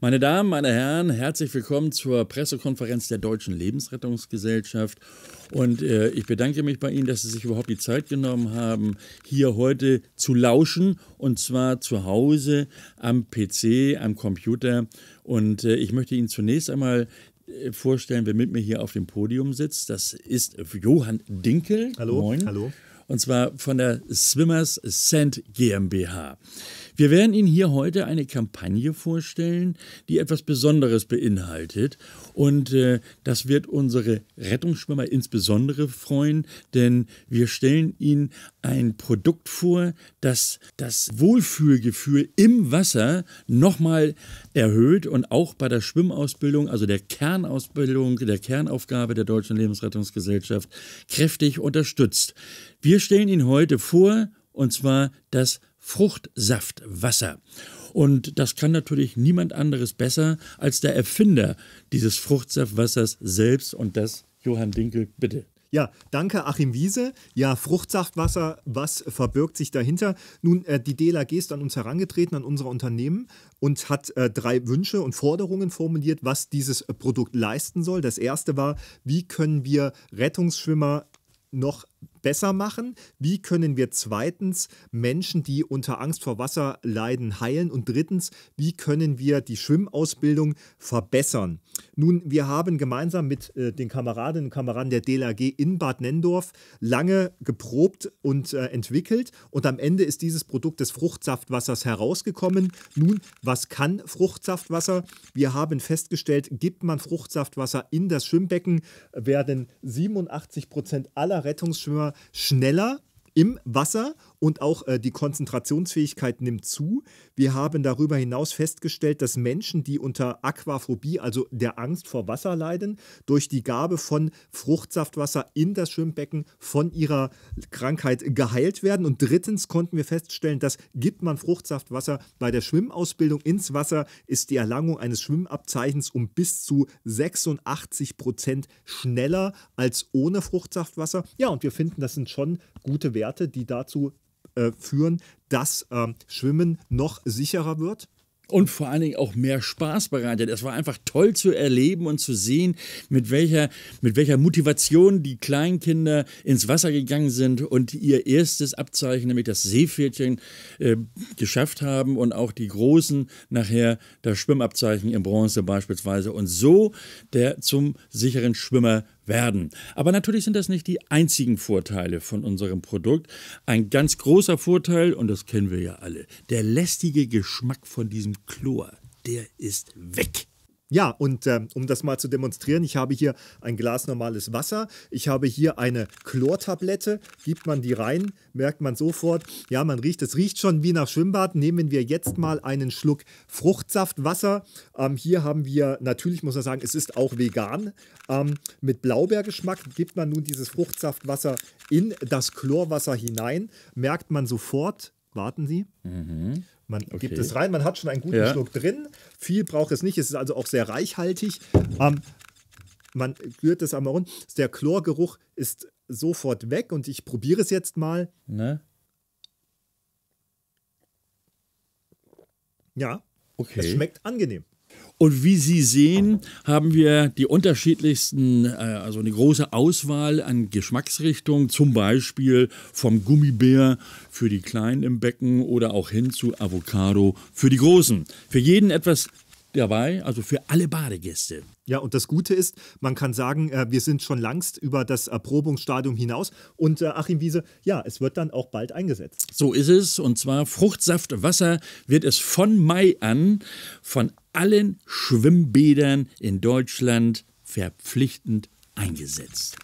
Meine Damen, meine Herren, herzlich willkommen zur Pressekonferenz der Deutschen Lebensrettungsgesellschaft. Und äh, ich bedanke mich bei Ihnen, dass Sie sich überhaupt die Zeit genommen haben, hier heute zu lauschen und zwar zu Hause am PC, am Computer. Und äh, ich möchte Ihnen zunächst einmal äh, vorstellen, wer mit mir hier auf dem Podium sitzt. Das ist Johann Dinkel. Hallo. Moin. Hallo und zwar von der Swimmers Cent GmbH. Wir werden Ihnen hier heute eine Kampagne vorstellen, die etwas Besonderes beinhaltet. Und äh, das wird unsere Rettungsschwimmer insbesondere freuen, denn wir stellen Ihnen ein Produkt vor, das das Wohlfühlgefühl im Wasser nochmal erhöht und auch bei der Schwimmausbildung, also der Kernausbildung, der Kernaufgabe der Deutschen Lebensrettungsgesellschaft, kräftig unterstützt. Wir stellen Ihnen heute vor, und zwar das Fruchtsaftwasser. Und das kann natürlich niemand anderes besser als der Erfinder dieses Fruchtsaftwassers selbst und das Johann Dinkel, bitte. Ja, danke Achim Wiese. Ja, Fruchtsaftwasser, was verbirgt sich dahinter? Nun, äh, die DLAG ist an uns herangetreten, an unser Unternehmen und hat äh, drei Wünsche und Forderungen formuliert, was dieses äh, Produkt leisten soll. Das erste war, wie können wir Rettungsschwimmer noch besser machen? Wie können wir zweitens Menschen, die unter Angst vor Wasser leiden, heilen? Und drittens, wie können wir die Schwimmausbildung verbessern? Nun, wir haben gemeinsam mit äh, den Kameradinnen und Kameraden der DLAG in Bad Nendorf lange geprobt und äh, entwickelt und am Ende ist dieses Produkt des Fruchtsaftwassers herausgekommen. Nun, was kann Fruchtsaftwasser? Wir haben festgestellt, gibt man Fruchtsaftwasser in das Schwimmbecken, werden 87 Prozent aller Rettungsschwimmbecken Schwimmer schneller im Wasser und auch äh, die Konzentrationsfähigkeit nimmt zu. Wir haben darüber hinaus festgestellt, dass Menschen, die unter Aquaphobie, also der Angst vor Wasser leiden, durch die Gabe von Fruchtsaftwasser in das Schwimmbecken von ihrer Krankheit geheilt werden. Und drittens konnten wir feststellen, dass gibt man Fruchtsaftwasser bei der Schwimmausbildung ins Wasser, ist die Erlangung eines Schwimmabzeichens um bis zu 86 Prozent schneller als ohne Fruchtsaftwasser. Ja, und wir finden, das sind schon gute Werte, die dazu äh, führen, dass ähm, Schwimmen noch sicherer wird? und vor allen Dingen auch mehr Spaß bereitet. Es war einfach toll zu erleben und zu sehen, mit welcher, mit welcher Motivation die Kleinkinder ins Wasser gegangen sind und ihr erstes Abzeichen, nämlich das Seepferdchen, äh, geschafft haben und auch die Großen nachher das Schwimmabzeichen in Bronze beispielsweise und so der zum sicheren Schwimmer werden. Aber natürlich sind das nicht die einzigen Vorteile von unserem Produkt. Ein ganz großer Vorteil, und das kennen wir ja alle, der lästige Geschmack von diesem Chlor, der ist weg. Ja, und äh, um das mal zu demonstrieren, ich habe hier ein Glas normales Wasser, ich habe hier eine Chlortablette, gibt man die rein, merkt man sofort, ja, man riecht, es riecht schon wie nach Schwimmbad. Nehmen wir jetzt mal einen Schluck Fruchtsaftwasser. Ähm, hier haben wir, natürlich muss man sagen, es ist auch vegan. Ähm, mit Blaubeergeschmack gibt man nun dieses Fruchtsaftwasser in das Chlorwasser hinein, merkt man sofort, warten Sie, mhm. Man okay. gibt es rein, man hat schon einen guten ja. Schluck drin. Viel braucht es nicht, es ist also auch sehr reichhaltig. Ähm, man rührt es einmal runter. Der Chlorgeruch ist sofort weg und ich probiere es jetzt mal. Ne? Ja. Okay. Es schmeckt angenehm. Und wie Sie sehen, haben wir die unterschiedlichsten, äh, also eine große Auswahl an Geschmacksrichtungen, zum Beispiel vom Gummibär für die Kleinen im Becken oder auch hin zu Avocado für die Großen. Für jeden etwas dabei, also für alle Badegäste. Ja, und das Gute ist, man kann sagen, äh, wir sind schon langst über das Erprobungsstadium hinaus. Und äh, Achim Wiese, ja, es wird dann auch bald eingesetzt. So ist es. Und zwar Fruchtsaftwasser wird es von Mai an von allen Schwimmbädern in Deutschland verpflichtend eingesetzt.